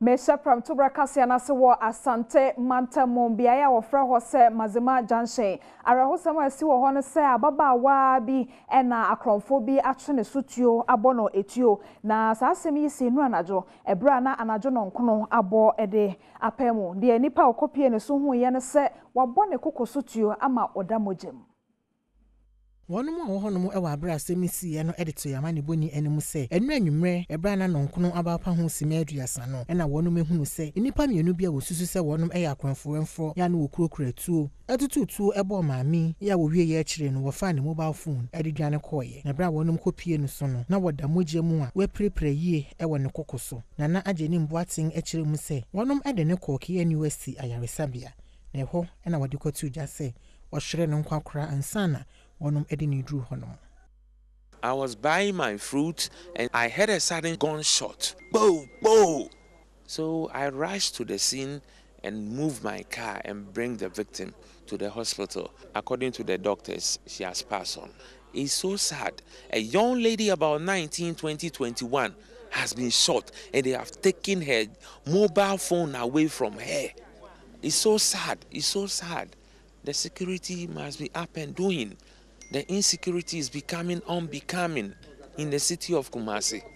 mehyɛ pram tobra kaseɛ no ase asante mantamu beaeɛ a wɔfrɛ hɔ sɛ mazema junction awerɛhosɛm a ɛsi wɔ hɔ no sɛ ababaawa bi ɛna akorɔmfoɔ bi atwe ne so tuo na saa asɛm yi si nnuro anadwo ɛberɛ a na anadwo nɔnkono abɔ de apɛ mu deɛ nnipa a wɔkɔpie ne so huiɛ no sɛ wabɔ ne koko so tuo ama ɔda mogya mu wɔn mu a wɔwɔ hɔnom wɔ abere asɛm siiɛ no de to yama ne bɔni anim sɛ ɛnu anwummerɛ ɛberɛ na nɔnkono abaapa ho sima aduasa no ɛna mu ehunu sɛ nnipa mmienu bi a wɔsusu sɛ wɔnom yɛ akɔnfoɔmfoɔ yɛ a no wɔkurakura tuo ɛtutu tuo ɛbɔɔ maame yɛ a wɔwie yɛ akyire no wɔfaa ne mobile phone ɛde dwane kɔɔeɛ na berɛ a wɔnom kɔpie no so no na wɔda mogya mu a wɔapirapira yie ɛwɔ ne koko so nana agye ne mboaten akyerɛ mu sɛ wɔnom de ne kɔɔ knust ayaresabea na ɛhɔ na wɔde kɔto gya sɛ wɔhwere wɔnom ne duru I was buying my fruit and I heard a sudden gunshot. Bow, bow. So I rushed to the scene and moved my car and bring the victim to the hospital. According to the doctors, she has passed on. It's so sad. A young lady about 19, 20, 21 has been shot and they have taken her mobile phone away from her. It's so sad. It's so sad. The security must be up and doing. The insecurity is becoming unbecoming in the city of Kumasi.